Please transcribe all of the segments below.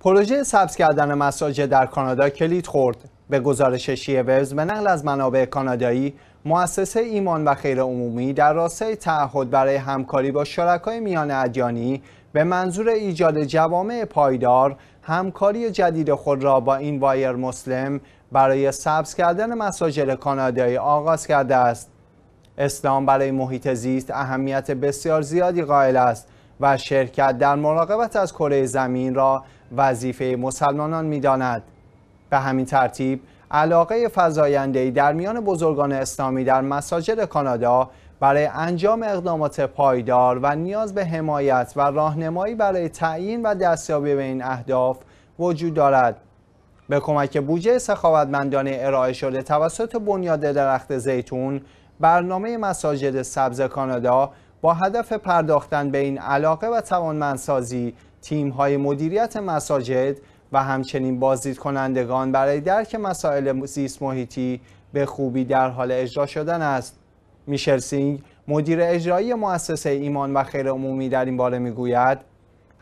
پروژه سبز کردن مساجد در کانادا کلید خورد به گزارش شیوز به نقل از منابع کانادایی مؤسسه ایمان و خیر عمومی در راستای تعهد برای همکاری با شرکای میان ادیانی به منظور ایجاد جوامع پایدار همکاری جدید خود را با این وایر مسلم برای سبز کردن مساجد کانادایی آغاز کرده است اسلام برای محیط زیست اهمیت بسیار زیادی قائل است و شرکت در مراقبت از کره زمین را وظیفه مسلمانان میداند به همین ترتیب علاقه فزایندهای در میان بزرگان اسلامی در مساجد کانادا برای انجام اقدامات پایدار و نیاز به حمایت و راهنمایی برای تعیین و دستیابی به این اهداف وجود دارد به کمک بودجه سخاوتمندانه ارائه شده توسط بنیاد درخت زیتون برنامه مساجد سبز کانادا با هدف پرداختن به این علاقه و توانمندسازی های مدیریت مساجد و همچنین بازدید کنندگان برای درک مسائل زیست محیطی به خوبی در حال اجرا شدن است. میشل سینگ مدیر اجرایی مؤسسه ایمان و خیر عمومی در این باره میگوید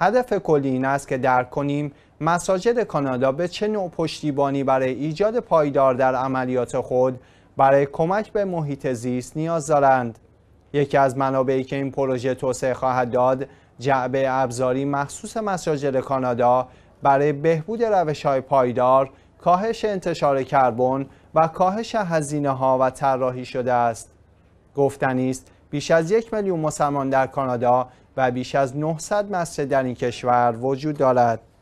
هدف کلی این است که درک کنیم مساجد کانادا به چه نوع پشتیبانی برای ایجاد پایدار در عملیات خود برای کمک به محیط زیست نیاز دارند. یکی از منابعی که این پروژه توسعه خواهد داد جعبه ابزاری مخصوص مساجر کانادا برای بهبود روش های پایدار، کاهش انتشار کربن و کاهش هزینه ها و طراحی شده است. گفتنی است بیش از یک میلیون مسلمان در کانادا و بیش از 900 مسجد در این کشور وجود دارد.